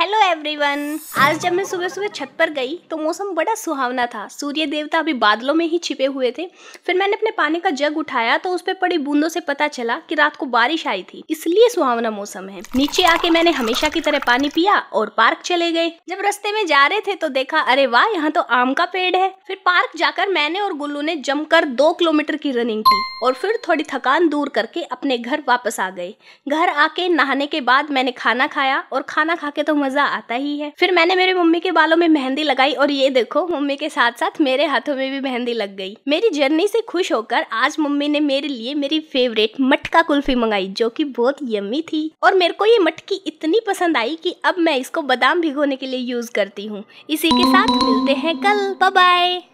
hello everyone आज जब मैं सुबह सुबह छत पर गई तो मौसम बड़ा सुहावना था सूर्य देवता अभी बादलों में ही छिपे हुए थे फिर मैंने अपने पानी का जग उठाया तो उस पर पड़ी बूंदों से पता चला कि रात को बारिश आई थी इसलिए सुहावना मौसम है नीचे आके मैंने हमेशा की तरह पानी पिया और पार्क चले गए जब रस्ते में जा रहे थे तो देखा अरे वाह यहाँ तो आम का पेड़ है फिर पार्क जाकर मैंने और गुल्लू ने जमकर दो किलोमीटर की रनिंग की और फिर थोड़ी थकान दूर करके अपने घर वापस आ गए घर आके नहाने के बाद मैंने खाना खाया और खाना खा के तो मजा आता ही है फिर मैंने मेरे मम्मी के बालों में मेहंदी लगाई और ये देखो मम्मी के साथ साथ मेरे हाथों में भी मेहंदी लग गई मेरी जर्नी से खुश होकर आज मम्मी ने मेरे लिए मेरी फेवरेट मटका कुल्फी मंगाई जो की बहुत यमी थी और मेरे को ये मटकी इतनी पसंद आई की अब मैं इसको बादाम भिगोने के लिए यूज करती हूँ इसी के साथ मिलते हैं कल बाय